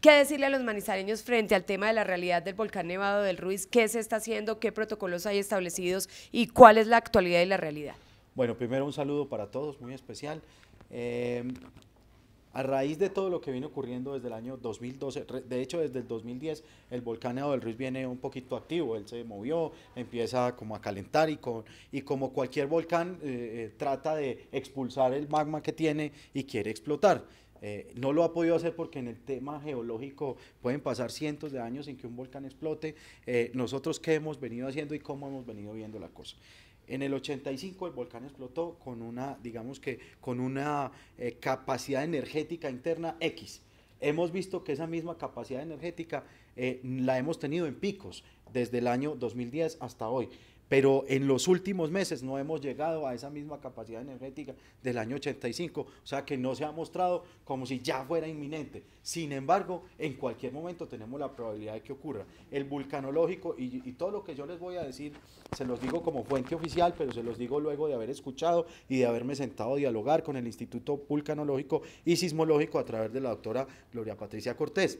¿Qué decirle a los manizareños frente al tema de la realidad del volcán Nevado del Ruiz? ¿Qué se está haciendo? ¿Qué protocolos hay establecidos? ¿Y cuál es la actualidad y la realidad? Bueno, primero un saludo para todos, muy especial. Eh, a raíz de todo lo que viene ocurriendo desde el año 2012, de hecho desde el 2010, el volcán Nevado del Ruiz viene un poquito activo, él se movió, empieza como a calentar y, con, y como cualquier volcán eh, eh, trata de expulsar el magma que tiene y quiere explotar. Eh, no lo ha podido hacer porque en el tema geológico pueden pasar cientos de años sin que un volcán explote. Eh, nosotros qué hemos venido haciendo y cómo hemos venido viendo la cosa. En el 85 el volcán explotó con una, digamos que, con una eh, capacidad energética interna X. Hemos visto que esa misma capacidad energética la hemos tenido en picos desde el año 2010 hasta hoy pero en los últimos meses no hemos llegado a esa misma capacidad energética del año 85, o sea que no se ha mostrado como si ya fuera inminente. Sin embargo, en cualquier momento tenemos la probabilidad de que ocurra. El vulcanológico y, todo lo que yo les voy a decir, se los digo como fuente oficial, pero se los digo luego de haber escuchado y de haberme sentado a dialogar con el Instituto Vulcanológico y Sismológico a través de la doctora Gloria Patricia Cortés,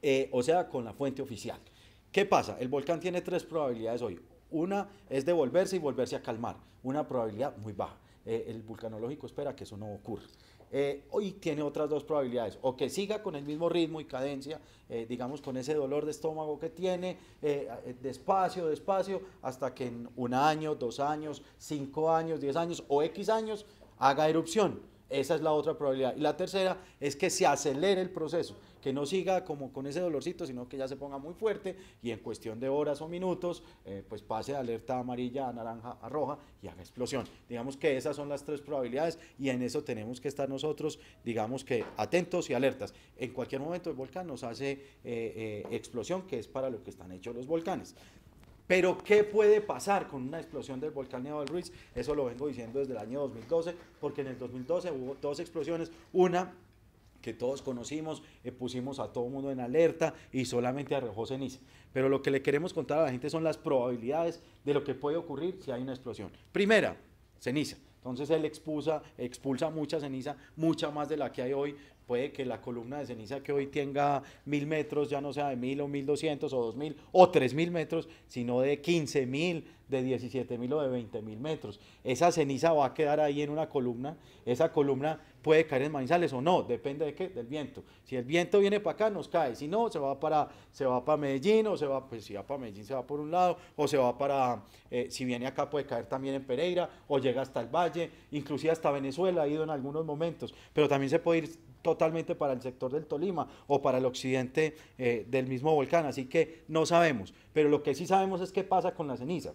eh, o sea, con la fuente oficial. ¿Qué pasa? El volcán tiene tres probabilidades hoy. Una es devolverse y volverse a calmar, una probabilidad muy baja. Eh, el vulcanológico espera que eso no ocurra. Hoy eh, tiene otras dos probabilidades, o que siga con el mismo ritmo y cadencia, eh, digamos con ese dolor de estómago que tiene, despacio, despacio, hasta que en un año, dos años, cinco años, diez años o X años haga erupción. Esa es la otra probabilidad. Y la tercera es que se acelere el proceso, que no siga como con ese dolorcito, sino que ya se ponga muy fuerte y en cuestión de horas o minutos, eh, pues pase de alerta amarilla a naranja a roja y haga explosión. Digamos que esas son las tres probabilidades y en eso tenemos que estar nosotros, digamos que atentos y alertas. En cualquier momento el volcán nos hace eh, eh, explosión, que es para lo que están hechos los volcanes. Pero ¿qué puede pasar con una explosión del volcán Nevado del Ruiz? Eso lo vengo diciendo desde el año 2012, porque en el 2012 hubo dos explosiones, una que todos conocimos, eh, pusimos a todo el mundo en alerta y solamente arrojó ceniza. Pero lo que le queremos contar a la gente son las probabilidades de lo que puede ocurrir si hay una explosión. Primera, ceniza. Entonces él expulsa, expulsa mucha ceniza, mucha más de la que hay hoy, puede que la columna de ceniza que hoy tenga mil metros ya no sea de mil o mil doscientos o dos mil o tres mil metros, sino de quince mil, de diecisiete mil o de veinte mil metros. Esa ceniza va a quedar ahí en una columna, esa columna puede caer en manizales o no, depende de qué, del viento. Si el viento viene para acá, nos cae, si no, se va para, se va para Medellín o se va, pues si va para Medellín se va por un lado o se va para, eh, si viene acá puede caer también en Pereira o llega hasta el Valle, inclusive hasta Venezuela ha ido en algunos momentos, pero también se puede ir totalmente para el sector del Tolima o para el occidente eh, del mismo volcán. Así que no sabemos, pero lo que sí sabemos es qué pasa con la ceniza.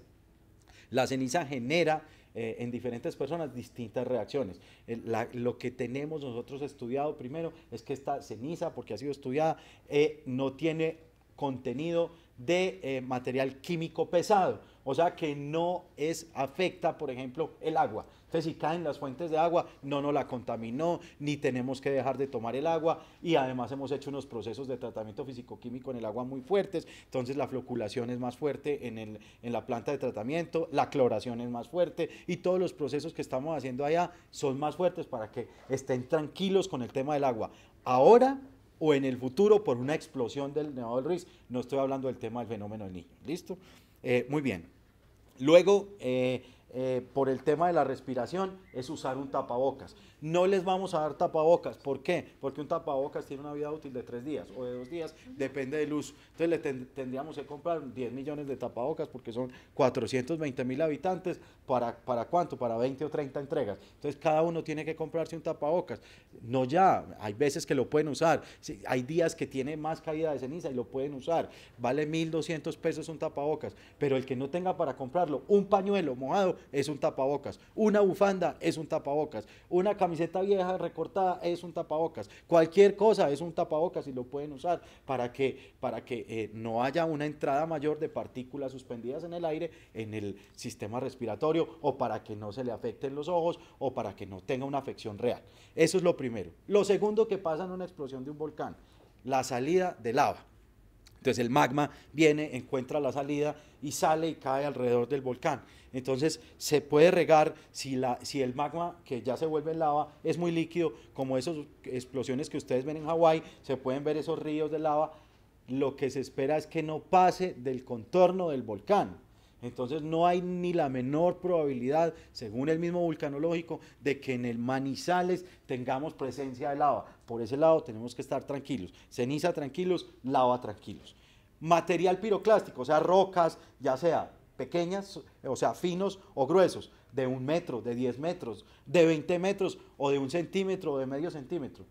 La ceniza genera eh, en diferentes personas distintas reacciones. lo que tenemos nosotros estudiado primero es que esta ceniza, porque ha sido estudiada, eh, no tiene contenido de material químico pesado o sea que no es, afecta, por ejemplo, el agua. Entonces, si caen las fuentes de agua, no nos la contaminó, ni tenemos que dejar de tomar el agua, y además hemos hecho unos procesos de tratamiento fisicoquímico en el agua muy fuertes, entonces la floculación es más fuerte en, la planta de tratamiento, la cloración es más fuerte, y todos los procesos que estamos haciendo allá son más fuertes para que estén tranquilos con el tema del agua. Ahora o en el futuro por una explosión del Nevado del Ruiz, no estoy hablando del tema del fenómeno del niño, ¿listo? Eh, muy bien, Luego, eh, eh, por el tema de la respiración es usar un tapabocas. No les vamos a dar tapabocas. ¿Por qué? Porque un tapabocas tiene una vida útil de tres días o de dos días, depende de luz Entonces le tendríamos que comprar 10 millones de tapabocas porque son 420 mil habitantes. ¿Para, ¿Para cuánto? Para 20 o 30 entregas. Entonces cada uno tiene que comprarse un tapabocas. No ya, hay veces que lo pueden usar. hay días que tiene más caída de ceniza y lo pueden usar. Vale 1.200 pesos un tapabocas. Pero el que no tenga para comprarlo, un pañuelo mojado es un tapabocas. Una bufanda es un tapabocas. Una camiseta vieja recortada es un tapabocas. Cualquier cosa es un tapabocas y lo pueden usar para que, para que eh, no haya una entrada mayor de partículas suspendidas en el aire en el sistema respiratorio o para que no se le afecten los ojos o para que no tenga una afección real. Eso es lo primero. Lo segundo que pasa en una explosión de un volcán, la salida de lava. Entonces el magma viene, encuentra la salida y sale y cae alrededor del volcán. Entonces se puede regar si, la, si el magma que ya se vuelve lava es muy líquido, como esas explosiones que ustedes ven en Hawái, se pueden ver esos ríos de lava. Lo que se espera es que no pase del contorno del volcán. Entonces no hay ni la menor probabilidad, según el mismo vulcanológico, de que en el Manizales tengamos presencia de lava. Por ese lado tenemos que estar tranquilos. Ceniza tranquilos, lava tranquilos. Material piroclástico, o sea, rocas, ya sea pequeñas, o sea, finos o gruesos, de un metro, de 10 metros, de 20 metros o de un centímetro o de medio centímetro.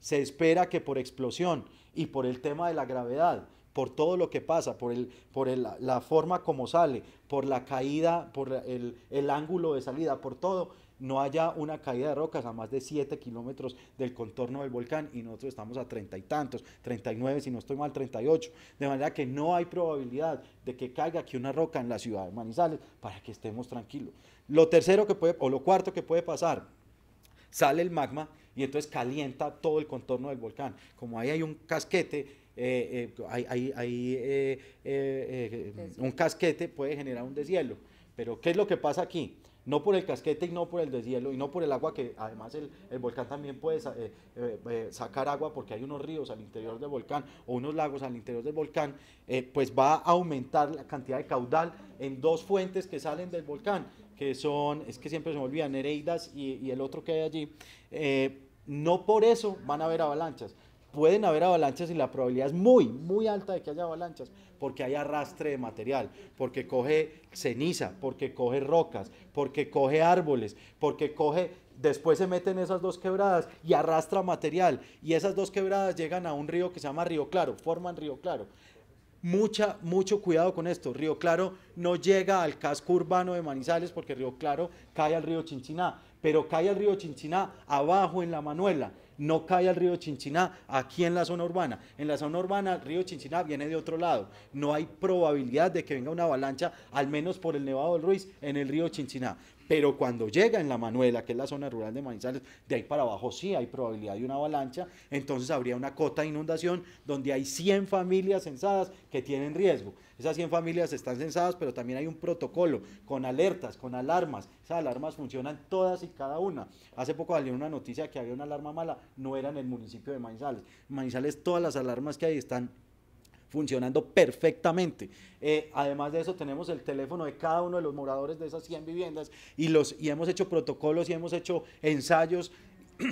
Se espera que por explosión y por el tema de la gravedad por todo lo que pasa, por, el, por la forma como sale, por la caída, por el, ángulo de salida, por todo, no haya una caída de rocas a más de 7 kilómetros del contorno del volcán y nosotros estamos a treinta y tantos, 39 si no estoy mal, 38. De manera que no hay probabilidad de que caiga aquí una roca en la ciudad de Manizales para que estemos tranquilos. Lo tercero que puede, o lo cuarto que puede pasar, sale el magma y entonces calienta todo el contorno del volcán. Como ahí hay un casquete, eh, eh, hay, eh, un casquete puede generar un deshielo. Pero ¿qué es lo que pasa aquí? No por el casquete y no por el deshielo y no por el agua, que además el, volcán también puede sacar agua porque hay unos ríos al interior del volcán o unos lagos al interior del volcán, pues va a aumentar la cantidad de caudal en dos fuentes que salen del volcán, que son, es que siempre se me olvidan, Nereidas y, y el otro que hay allí. no por eso van a haber avalanchas, pueden haber avalanchas y la probabilidad es muy, muy alta de que haya avalanchas, porque hay arrastre de material, porque coge ceniza, porque coge rocas, porque coge árboles, porque coge, después se meten esas dos quebradas y arrastra material, y esas dos quebradas llegan a un río que se llama Río Claro, forman Río Claro. Mucha, mucho cuidado con esto. Río Claro no llega al casco urbano de Manizales porque Río Claro cae al río Chinchiná pero cae el río Chinchiná abajo en la Manuela, no cae el río Chinchiná aquí en la zona urbana. En la zona urbana el río Chinchiná viene de otro lado. No hay probabilidad de que venga una avalancha, al menos por el Nevado del Ruiz, en el río Chinchiná. Pero cuando llega en la Manuela, que es la zona rural de Manizales, de ahí para abajo sí hay probabilidad de una avalancha, entonces habría una cota de inundación donde hay 100 familias censadas que tienen riesgo. Esas 100 familias están censadas, pero también hay un protocolo con alertas, con alarmas. Esas alarmas funcionan todas y cada una. Hace poco salió una noticia que había una alarma mala, no era en el municipio de Manizales. Manizales todas las alarmas que hay están funcionando perfectamente. Eh, además de eso, tenemos el teléfono de cada uno de los moradores de esas 100 viviendas y, los, y hemos hecho protocolos y hemos hecho ensayos.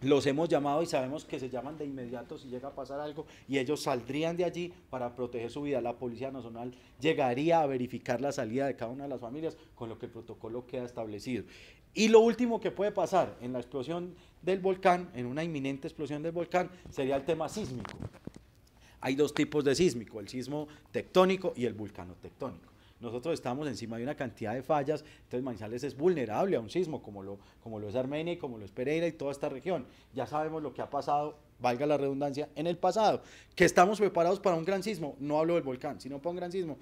los hemos llamado y sabemos que se llaman de inmediato si llega a pasar algo y ellos saldrían de allí para proteger su vida. La Policía Nacional llegaría a verificar la salida de cada una de las familias, con lo que el protocolo queda establecido. Y lo último que puede pasar en la explosión del volcán, en una inminente explosión del volcán, sería el tema sísmico hay dos tipos de sísmico, el sismo tectónico y el vulcano tectónico. Nosotros estamos encima de una cantidad de fallas, entonces Manizales es vulnerable a un sismo, como lo, como lo es Armenia y como lo es Pereira y toda esta región. Ya sabemos lo que ha pasado, valga la redundancia, en el pasado. Que estamos preparados para un gran sismo, no hablo del volcán, sino para un gran sismo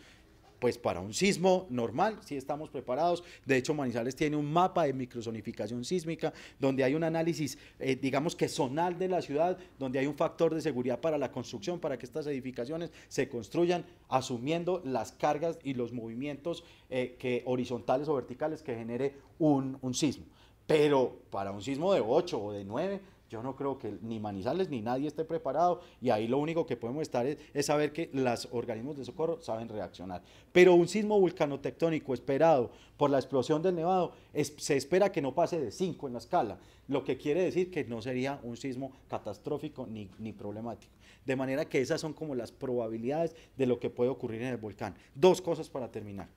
pues para un sismo normal, sí estamos preparados. De hecho, Manizales tiene un mapa de microzonificación sísmica, donde hay un análisis, eh, digamos que zonal de la ciudad, donde hay un factor de seguridad para la construcción, para que estas edificaciones se construyan asumiendo las cargas y los movimientos eh, que, horizontales o verticales que genere un, un sismo. Pero para un sismo de 8 o de 9, yo no creo que ni Manizales ni nadie esté preparado y ahí lo único que podemos estar es, saber que los organismos de socorro saben reaccionar. Pero un sismo vulcanotectónico esperado por la explosión del Nevado se espera que no pase de 5 en la escala, lo que quiere decir que no sería un sismo catastrófico ni, problemático. De manera que esas son como las probabilidades de lo que puede ocurrir en el volcán. Dos cosas para terminar.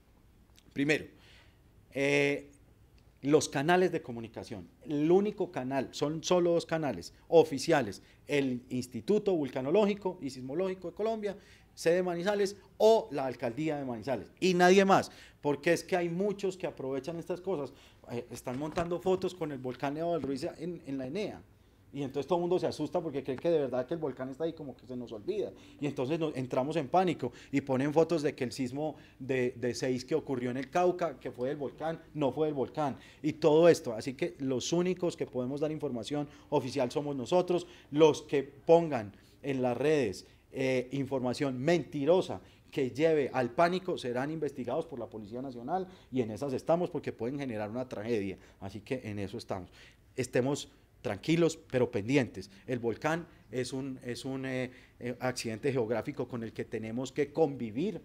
Primero, eh, los canales de comunicación, el único canal, son solo dos canales oficiales, el Instituto Vulcanológico y Sismológico de Colombia, sede de Manizales o la Alcaldía de Manizales y nadie más, porque es que hay muchos que aprovechan estas cosas, eh, están montando fotos con el volcán de del Ruiz en, en la Enea, y entonces todo el mundo se asusta porque cree que de verdad que el volcán está ahí como que se nos olvida. Y entonces entramos en pánico y ponen fotos de que el sismo de, seis 6 que ocurrió en el Cauca, que fue del volcán, no fue del volcán. Y todo esto. Así que los únicos que podemos dar información oficial somos nosotros, los que pongan en las redes eh, información mentirosa que lleve al pánico serán investigados por la Policía Nacional y en esas estamos porque pueden generar una tragedia. Así que en eso estamos. Estemos tranquilos pero pendientes. El volcán es un, es un eh, eh, accidente geográfico con el que tenemos que convivir.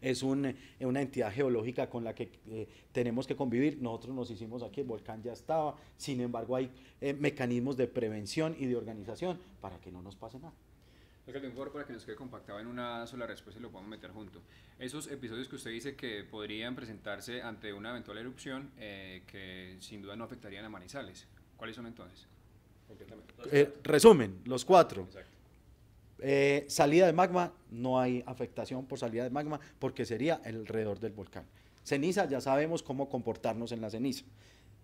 Es un, eh, una entidad geológica con la que tenemos que convivir. Nosotros nos hicimos aquí, el volcán ya estaba. Sin embargo, hay mecanismos de prevención y de organización para que no nos pase nada. un favor para que nos quede compactado en una sola respuesta y lo podamos meter junto. Esos episodios que usted dice que podrían presentarse ante una eventual erupción que sin duda no afectarían a Manizales. ¿Cuáles son entonces? Eh, resumen, los cuatro. Eh, salida de magma, no hay afectación por salida de magma porque sería alrededor del volcán. Ceniza, ya sabemos cómo comportarnos en la ceniza.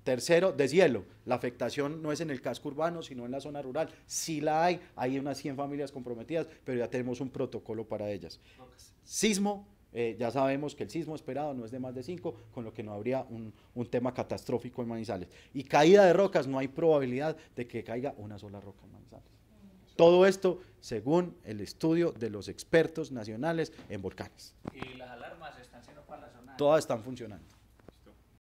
Tercero, deshielo. La afectación no es en el casco urbano, sino en la zona rural. Sí la hay, hay unas 100 familias comprometidas, pero ya tenemos un protocolo para ellas. Sismo, eh, ya sabemos que el sismo esperado no es de más de 5, con lo que no habría un, un, tema catastrófico en Manizales. Y caída de rocas, no hay probabilidad de que caiga una sola roca en Manizales. Todo esto según el estudio de los expertos nacionales en volcanes. ¿Y las alarmas están siendo para Todas están funcionando.